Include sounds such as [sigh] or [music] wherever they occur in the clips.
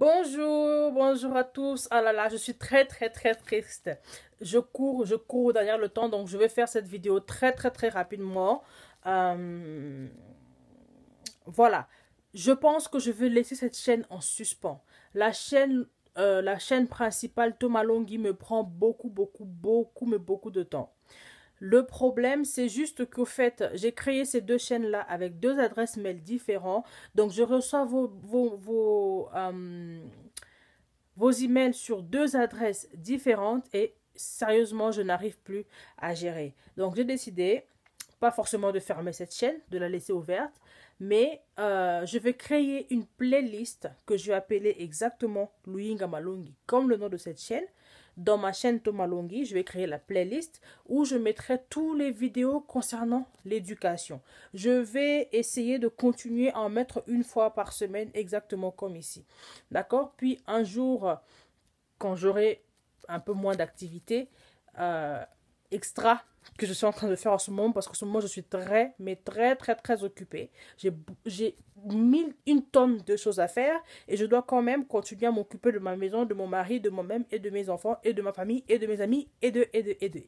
Bonjour, bonjour à tous. Ah là là, je suis très très très triste. Je cours, je cours derrière le temps, donc je vais faire cette vidéo très très très rapidement. Euh, voilà, je pense que je vais laisser cette chaîne en suspens. La chaîne, euh, la chaîne principale Thomas Longhi me prend beaucoup beaucoup beaucoup mais beaucoup de temps. Le problème, c'est juste qu'au fait, j'ai créé ces deux chaînes-là avec deux adresses mail différentes. Donc, je reçois vos, euh, vos, emails sur deux adresses différentes et sérieusement, je n'arrive plus à gérer. Donc, j'ai décidé, pas forcément de fermer cette chaîne, de la laisser ouverte, mais euh, je vais créer une playlist que je vais appeler exactement Louinga Malungi, comme le nom de cette chaîne. Dans ma chaîne Longhi, je vais créer la playlist où je mettrai tous les vidéos concernant l'éducation. Je vais essayer de continuer à en mettre une fois par semaine exactement comme ici. D'accord Puis un jour, quand j'aurai un peu moins d'activité, euh, extra que je suis en train de faire en ce moment parce que ce moment je suis très mais très très très occupée. J'ai j'ai mille une tonne de choses à faire et je dois quand même continuer à m'occuper de ma maison, de mon mari, de moi-même et de mes enfants et de ma famille et de mes amis et de et de et de.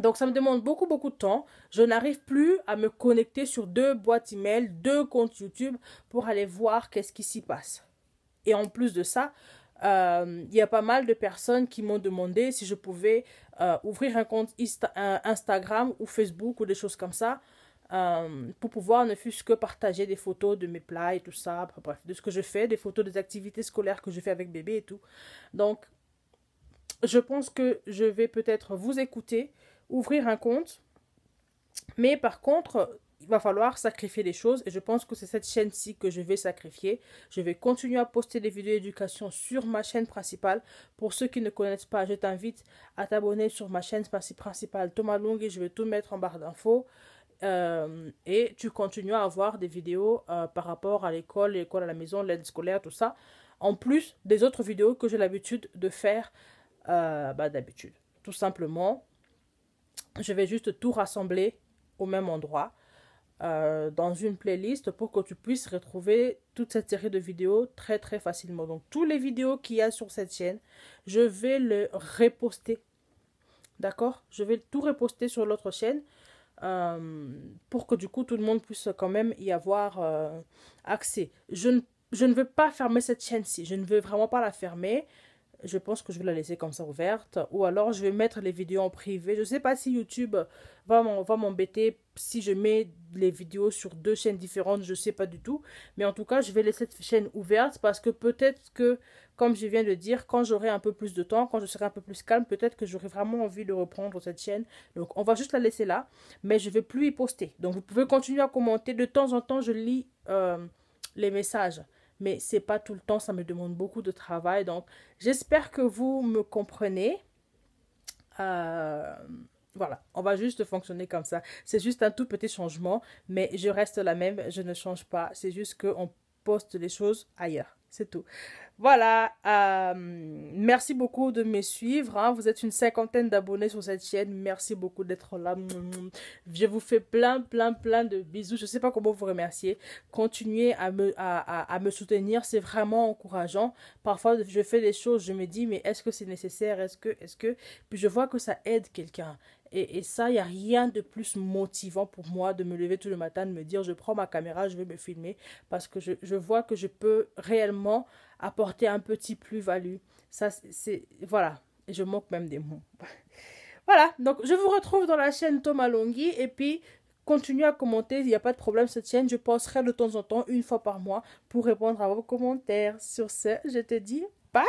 Donc ça me demande beaucoup beaucoup de temps. Je n'arrive plus à me connecter sur deux boîtes email, deux comptes YouTube pour aller voir qu'est-ce qui s'y passe. Et en plus de ça, euh, il y a pas mal de personnes qui m'ont demandé si je pouvais euh, ouvrir un compte euh, Instagram ou Facebook ou des choses comme ça pour pouvoir ne fût-ce que partager des photos de mes plats et tout ça, bref, de ce que je fais, des photos des activités scolaires que je fais avec bébé et tout. Donc, je pense que je vais peut-être vous écouter, ouvrir un compte. Mais par contre, il va falloir sacrifier des choses et je pense que c'est cette chaîne-ci que je vais sacrifier. Je vais continuer à poster des vidéos d'éducation sur ma chaîne principale. Pour ceux qui ne connaissent pas, je t'invite à t'abonner sur ma chaîne principale Thomas Long et je vais tout mettre en barre d'infos. Euh, et tu continues à avoir des vidéos euh, par rapport à l'école, l'école à la maison, l'aide scolaire, tout ça. En plus des autres vidéos que j'ai l'habitude de faire euh, bah, d'habitude. Tout simplement, je vais juste tout rassembler au même endroit euh, dans une playlist pour que tu puisses retrouver toute cette série de vidéos très très facilement. Donc tous les vidéos qu'il y a sur cette chaîne, je vais le reposter. D'accord Je vais tout reposter sur l'autre chaîne euh, pour que du coup tout le monde puisse quand même y avoir euh, accès. Je ne, je ne veux pas fermer cette chaîne-ci. Je ne veux vraiment pas la fermer je pense que je vais la laisser comme ça ouverte. Ou alors, je vais mettre les vidéos en privé. Je ne sais pas si YouTube va m'embêter si je mets les vidéos sur deux chaînes différentes. Je ne sais pas du tout. Mais en tout cas, je vais laisser cette chaîne ouverte parce que peut-être que, comme je viens de dire, quand j'aurai un peu plus de temps, quand je serai un peu plus calme, peut-être que j'aurai vraiment envie de reprendre cette chaîne. Donc, on va juste la laisser là. Mais je ne vais plus y poster. Donc, vous pouvez continuer à commenter. De temps en temps, je lis euh, les messages mais c'est pas tout le temps, ça me demande beaucoup de travail. Donc, j'espère que vous me comprenez. Euh, voilà, on va juste fonctionner comme ça. C'est juste un tout petit changement, mais je reste la même, je ne change pas. C'est juste qu'on poste les choses ailleurs. C'est tout. Voilà. Euh, merci beaucoup de me suivre. Hein. Vous êtes une cinquantaine d'abonnés sur cette chaîne. Merci beaucoup d'être là. Je vous fais plein, plein, plein de bisous. Je ne sais pas comment vous remercier. Continuez à me, à me soutenir. C'est vraiment encourageant. Parfois, je fais des choses. Je me dis, mais est-ce que c'est nécessaire Est-ce que, est-ce que Puis je vois que ça aide quelqu'un et, ça, il n'y a rien de plus motivant pour moi de me lever tout le matin, de me dire, je prends ma caméra, je vais me filmer, parce que je, vois que je peux réellement apporter un petit plus-value. Ça, c'est... Voilà, je manque même des mots. [laughs] voilà, donc je vous retrouve dans la chaîne Thomas Longhi, et puis continuez à commenter, il n'y a pas de problème, cette chaîne, je passerai de temps en temps, une fois par mois, pour répondre à vos commentaires. Sur ce, je te dis bye